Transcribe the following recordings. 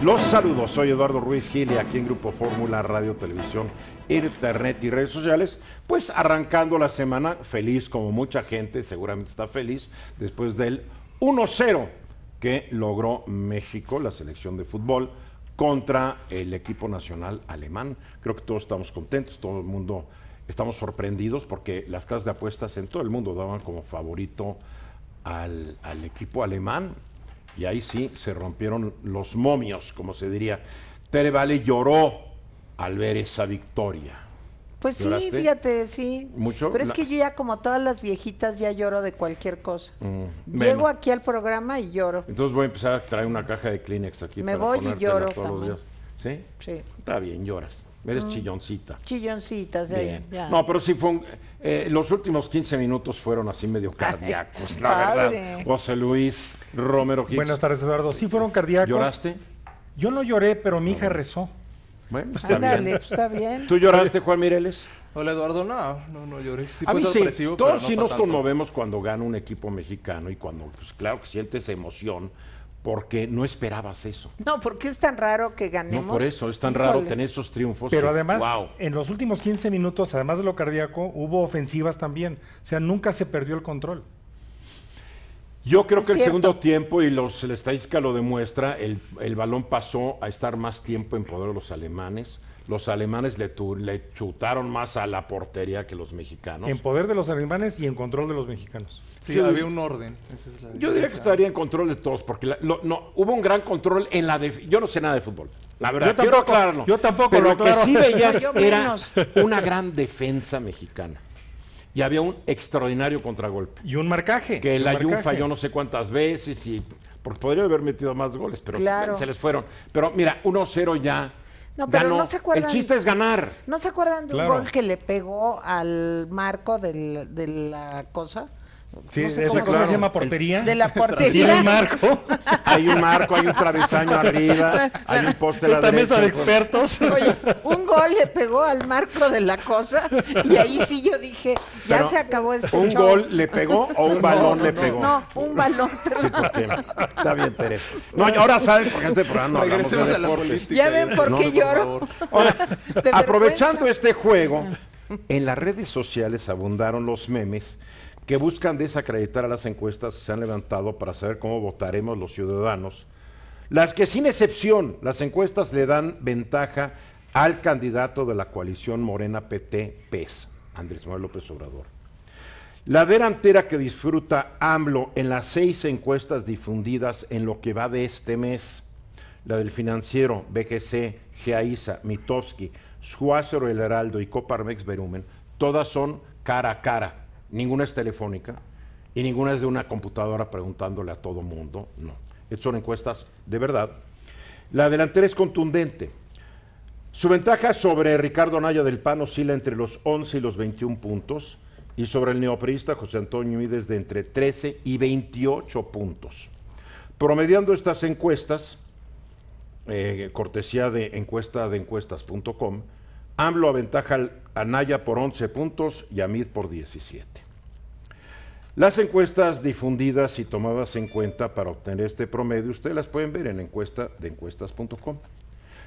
Los saludos, soy Eduardo Ruiz Gil y aquí en Grupo Fórmula Radio, Televisión, Internet y redes sociales, pues arrancando la semana feliz como mucha gente seguramente está feliz después del 1-0 que logró México, la selección de fútbol, contra el equipo nacional alemán. Creo que todos estamos contentos, todo el mundo estamos sorprendidos porque las casas de apuestas en todo el mundo daban como favorito al, al equipo alemán y ahí sí se rompieron los momios, como se diría. Tere Vale lloró al ver esa victoria. Pues sí, fíjate, sí. ¿Mucho? Pero es que yo ya como todas las viejitas ya lloro de cualquier cosa. Mm, Llego aquí al programa y lloro. Entonces voy a empezar a traer una caja de Kleenex aquí. Me para voy y lloro. Todos los días. Sí. Está bien, lloras. Eres chilloncita. Chilloncita, sí. No, pero sí fue eh, los últimos 15 minutos fueron así medio cardíacos, la verdad. José Luis Romero Buenas tardes, Eduardo. Sí fueron cardíacos. ¿Lloraste? Yo no lloré, pero mi hija rezó. Bueno, pues, está, bien. ¿Tú lloraste, Juan Mireles? Hola Eduardo, no, no, lloré. sí, todos sí nos conmovemos cuando gana un equipo mexicano y cuando, pues claro que sientes emoción, porque no esperabas eso. No, porque es tan raro que ganemos. No, por eso, es tan raro tener esos triunfos. Pero además, en los últimos 15 minutos, además de lo cardíaco, hubo ofensivas también. O sea, nunca se perdió el control. Yo creo que el segundo tiempo, y los, la estadística lo demuestra, el, el balón pasó a estar más tiempo en poder de los alemanes los alemanes le, chutaron más a la portería que los mexicanos. En poder de los alemanes y en control de los mexicanos. Sí, había un orden. yo diría que estaría en control de todos, porque no, hubo un gran control en la defensa. Yo no sé nada de fútbol. La verdad, yo quiero aclararlo. Yo tampoco, pero lo que sí veías era una gran defensa mexicana y había un extraordinario contragolpe. Y un marcaje. Que la Ayun yo no sé cuántas veces y porque podría haber metido más goles, pero se les fueron. Pero mira, 1-0 ya no, pero no se acuerdan. El chiste es ganar. ¿No se acuerdan de un gol que le pegó al marco del, de la cosa? Sí, esa cosa se llama portería. De la portería. Hay un marco. hay un marco, hay un travesaño arriba, hay un póster Esta mesa de expertos. Oye, un gol le pegó al marco de la cosa y ahí sí yo dije, ya se acabó este ¿Un gol le pegó o un balón le pegó? No, un balón. Está bien, Pérez. No, ahora saben por qué este programa hablamos de a Ya ven por qué lloro. aprovechando este juego, en las redes sociales abundaron los memes que buscan desacreditar a las encuestas que se han levantado para saber cómo votaremos los ciudadanos, las que sin excepción las encuestas le dan ventaja al candidato de la coalición Morena PT-PES, Andrés Manuel López Obrador. La delantera que disfruta AMLO en las seis encuestas difundidas en lo que va de este mes, la del financiero, BGC, GAISA, Mitowski, Suácero, El Heraldo y Coparmex Verumen, todas son cara a cara ninguna es telefónica y ninguna es de una computadora preguntándole a todo mundo, no. Estas son encuestas de verdad. La delantera es contundente. Su ventaja sobre Ricardo Naya del PAN oscila entre los 11 y los 21 puntos y sobre el neoprista José Antonio Ides de entre 13 y 28 puntos. Promediando estas encuestas, eh, cortesía de encuesta AMLO aventaja a Naya por 11 puntos y a Mid por 17. Las encuestas difundidas y tomadas en cuenta para obtener este promedio, ustedes las pueden ver en encuesta de encuestas.com.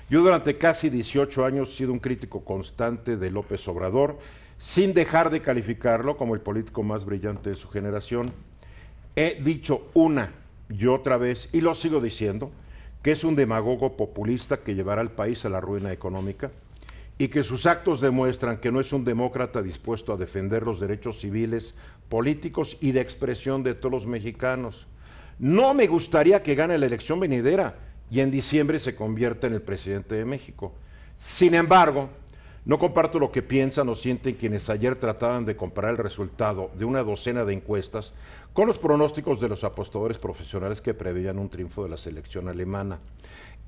Yo durante casi 18 años he sido un crítico constante de López Obrador, sin dejar de calificarlo como el político más brillante de su generación. He dicho una y otra vez, y lo sigo diciendo, que es un demagogo populista que llevará al país a la ruina económica, y que sus actos demuestran que no es un demócrata dispuesto a defender los derechos civiles, políticos y de expresión de todos los mexicanos. No me gustaría que gane la elección venidera y en diciembre se convierta en el presidente de México. Sin embargo, no comparto lo que piensan o sienten quienes ayer trataban de comparar el resultado de una docena de encuestas con los pronósticos de los apostadores profesionales que preveían un triunfo de la selección alemana.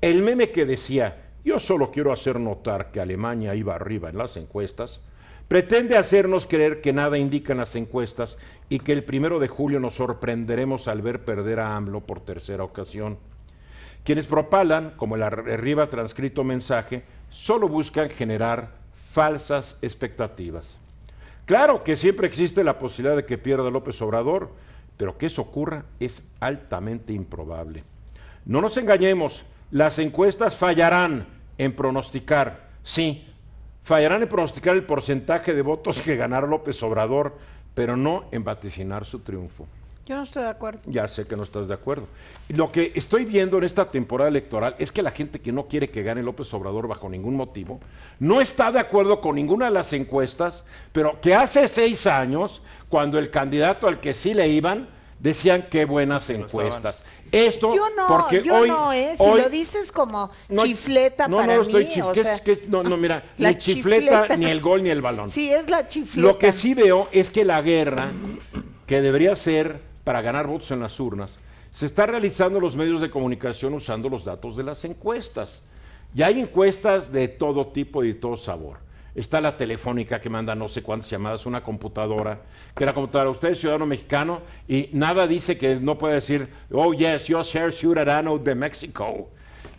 El meme que decía yo solo quiero hacer notar que Alemania iba arriba en las encuestas, pretende hacernos creer que nada indican las encuestas y que el primero de julio nos sorprenderemos al ver perder a AMLO por tercera ocasión. Quienes propalan, como el arriba transcrito mensaje, solo buscan generar falsas expectativas. Claro que siempre existe la posibilidad de que pierda López Obrador, pero que eso ocurra es altamente improbable. No nos engañemos, las encuestas fallarán en pronosticar, sí, fallarán en pronosticar el porcentaje de votos que ganará López Obrador, pero no en vaticinar su triunfo. Yo no estoy de acuerdo. Ya sé que no estás de acuerdo. Lo que estoy viendo en esta temporada electoral es que la gente que no quiere que gane López Obrador bajo ningún motivo, no está de acuerdo con ninguna de las encuestas, pero que hace seis años, cuando el candidato al que sí le iban, decían qué buenas encuestas. Esto yo no, porque yo hoy, no, eh, si lo dices como chifleta para mí, no, no, mira, ni chifleta, ni el gol ni el balón. Sí, es la chifleta. Lo que sí veo es que la guerra que debería ser para ganar votos en las urnas se está realizando los medios de comunicación usando los datos de las encuestas. Ya hay encuestas de todo tipo y de todo sabor está la telefónica que manda no sé cuántas llamadas, una computadora, que la computadora, usted es ciudadano mexicano y nada dice que no puede decir, oh yes, yo soy ciudadano de México.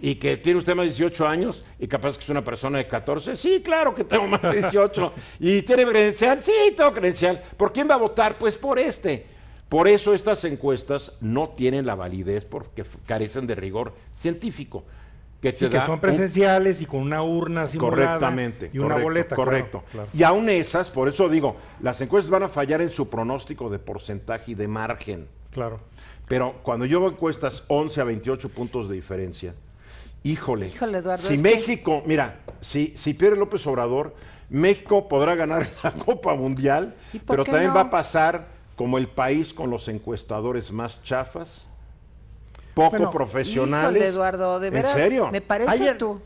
Y que tiene usted más de 18 años y capaz que es una persona de 14. Sí, claro que tengo más de 18. y tiene credencial. Sí, tengo credencial. ¿Por quién va a votar? Pues por este. Por eso estas encuestas no tienen la validez porque carecen de rigor científico. Que, y que son presenciales y con una urna simulada correctamente, y una boleta. Correcto. Y aún esas, por eso digo, las encuestas van a fallar en su pronóstico de porcentaje y de margen. Claro. Pero cuando yo encuestas 11 a 28 puntos de diferencia, híjole, híjole Eduardo, si México, mira, si, si pierde López Obrador, México podrá ganar la Copa Mundial, pero también va a pasar como el país con los encuestadores más chafas, poco profesional profesionales. Eduardo, de veras, ¿En serio? Me parece tú.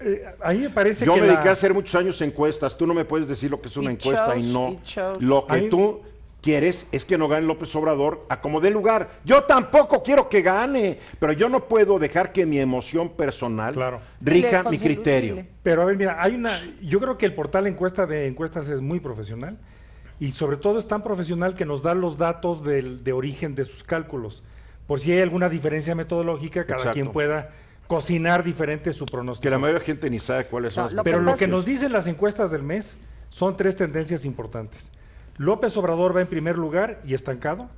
Eh, parece Yo me dediqué a hacer muchos años encuestas. Tú no me puedes decir lo que es una encuesta y no. lo que tú quieres es que no gane López Obrador a como dé lugar. Yo tampoco quiero que gane, pero yo no puedo dejar que mi emoción personal rija mi criterio. Pero a ver, mira, hay una. Yo creo que el portal encuesta de encuestas es muy profesional y sobre todo es tan profesional que nos da los datos del, de origen de sus cálculos por si hay alguna diferencia metodológica, cada quien pueda cocinar diferente su pronóstico. Que la mayoría de gente ni sabe cuáles son. pero lo que nos dicen las encuestas del mes son tres tendencias importantes. López Obrador va en primer lugar y estancado.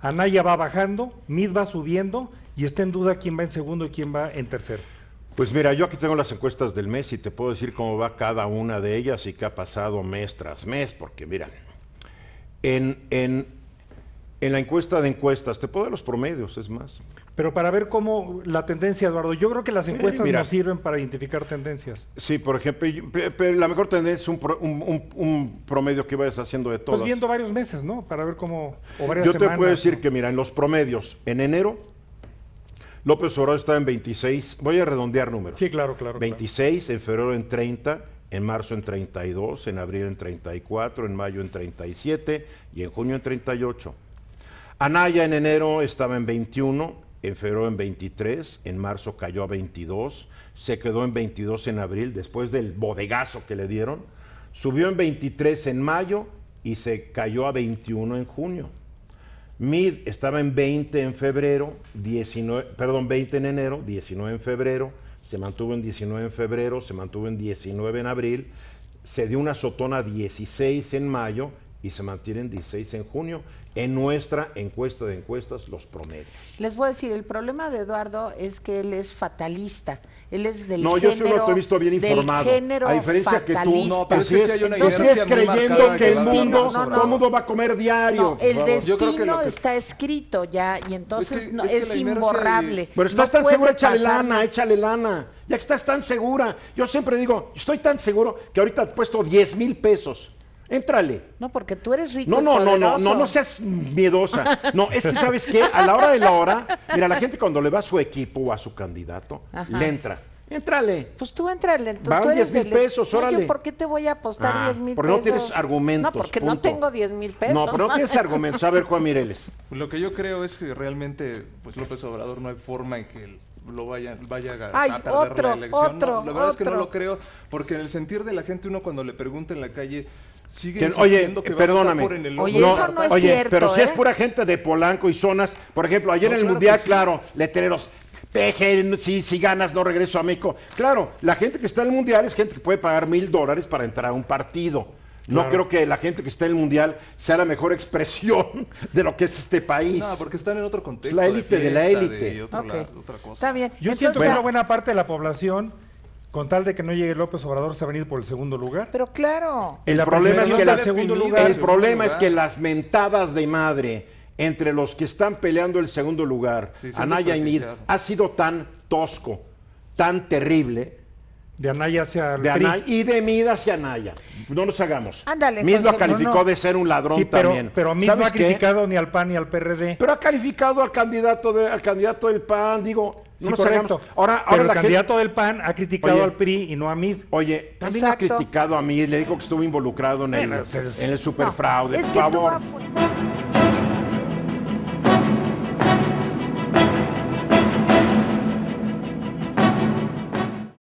Anaya va bajando, Mid va subiendo y está en duda quién va en segundo y quién va en tercero. Pues mira, yo aquí tengo las encuestas del mes y te puedo decir cómo va cada una de ellas y qué ha pasado mes tras mes, porque mira, en, en la encuesta de encuestas. Te puedo dar los promedios, es más. Pero para ver cómo la tendencia, Eduardo, yo creo que las eh, encuestas nos sirven para identificar tendencias. Sí, por ejemplo, la mejor tendencia es un, promedio que vayas haciendo de pues todas. Pues viendo varios meses, ¿no? Para ver cómo, Yo te puedo decir que, mira, en los promedios, en enero, López Obrador estaba en 26, voy a redondear números. Sí, claro, claro. 26, en febrero en 30, en marzo en 32, en abril en 34, en mayo en 37 y en junio en 38. Anaya en enero estaba en 21, en febrero en 23, en marzo cayó a 22, se quedó en 22 en abril después del bodegazo que le dieron, subió en 23 en mayo y se cayó a 21 en junio. Mid estaba en 20 en febrero, 19, perdón, 20 en enero, 19 en febrero, se mantuvo en 19 en febrero, se mantuvo en 19 en abril, se dio una sotona 16 en mayo y se mantienen 16 en junio en nuestra encuesta de encuestas los promedios. Les voy a decir, el problema de Eduardo es que él es fatalista. Él es del no, género. No, yo soy te he visto bien informado. A diferencia fatalista. que tú, no, creyendo que, el mundo, mundo va a comer diario. el destino está escrito ya y entonces es, imborrable. Pero estás tan segura, échale lana, échale lana. Ya que estás tan segura. Yo siempre digo, estoy tan seguro que ahorita has puesto 10 mil pesos Entrale. No, porque tú eres rico. No, no, no, no, no, no seas miedosa. No, es que sabes qué, a la hora de la hora, mira, la gente cuando le va a su equipo o a su candidato, le entra. Entrale. Pues tú entrale. entonces. Van 10 mil pesos, órale. ¿Por qué te voy a apostar 10 ah, mil pesos? Porque no tienes argumentos. No, porque no tengo 10 mil pesos. No, pero no tienes argumentos. A ver, Juan Mireles. Lo que yo creo es que realmente, pues López Obrador no hay forma en que lo vaya, vaya a, Ay, a la elección. Otro, la verdad es que no lo creo, porque en el sentir de la gente, uno cuando le pregunta en la calle, oye, perdóname. oye, pero si es ¿eh? pura gente de Polanco y zonas, por ejemplo, ayer en el Mundial, claro, letreros, peje, si, si ganas no regreso a México. Claro, la gente que está en el Mundial es gente que puede pagar mil dólares para entrar a un partido. No creo que la gente que está en el Mundial sea la mejor expresión de lo que es este país. No, porque están en otro contexto. La élite de, la élite. Okay. Está bien. Yo siento que una buena parte de la población con tal de que no llegue López Obrador, se a venir por el segundo lugar. Pero claro. El, problema, es que, el problema es que las mentadas de madre entre los que están peleando el segundo lugar, Anaya y Mida, ha sido tan tosco, tan terrible. De Anaya hacia de Anaya, Y de Mid hacia Anaya. No nos hagamos. Ándale. Mid lo calificó de ser un ladrón pero, también. Pero Mid no ha criticado ni al PAN ni al PRD. Pero ha calificado al candidato, al candidato del PAN. Digo, no correcto. Ahora, el candidato del PAN ha criticado al PRI y no a Mid. Oye, también ha criticado a Mid, le dijo que estuvo involucrado en, el, pues, en el superfraude. es por